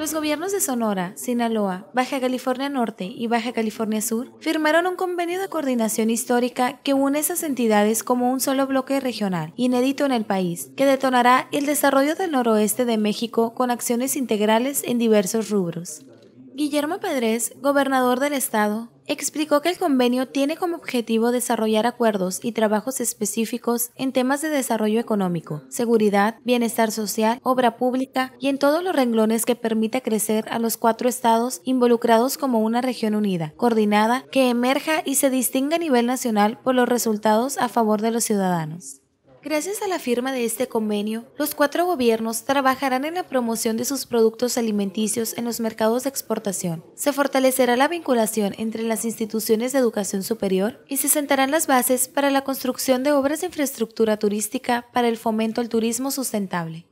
Los gobiernos de Sonora, Sinaloa, Baja California Norte y Baja California Sur firmaron un convenio de coordinación histórica que une esas entidades como un solo bloque regional, inédito en el país, que detonará el desarrollo del noroeste de México con acciones integrales en diversos rubros. Guillermo Pedrés, gobernador del estado, explicó que el convenio tiene como objetivo desarrollar acuerdos y trabajos específicos en temas de desarrollo económico, seguridad, bienestar social, obra pública y en todos los renglones que permita crecer a los cuatro estados involucrados como una región unida, coordinada, que emerja y se distinga a nivel nacional por los resultados a favor de los ciudadanos. Gracias a la firma de este convenio, los cuatro gobiernos trabajarán en la promoción de sus productos alimenticios en los mercados de exportación. Se fortalecerá la vinculación entre las instituciones de educación superior y se sentarán las bases para la construcción de obras de infraestructura turística para el fomento al turismo sustentable.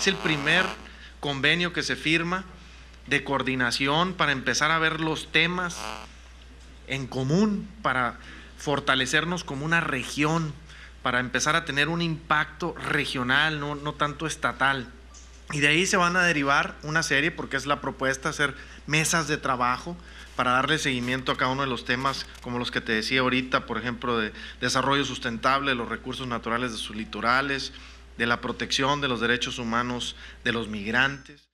Es el primer convenio que se firma de coordinación para empezar a ver los temas en común, para fortalecernos como una región para empezar a tener un impacto regional, no, tanto estatal. Y de ahí se van a derivar una serie, porque es la propuesta, hacer mesas de trabajo para darle seguimiento a cada uno de los temas, como los que te decía ahorita, por ejemplo, de desarrollo sustentable, los recursos naturales de sus litorales, de la protección de los derechos humanos de los migrantes.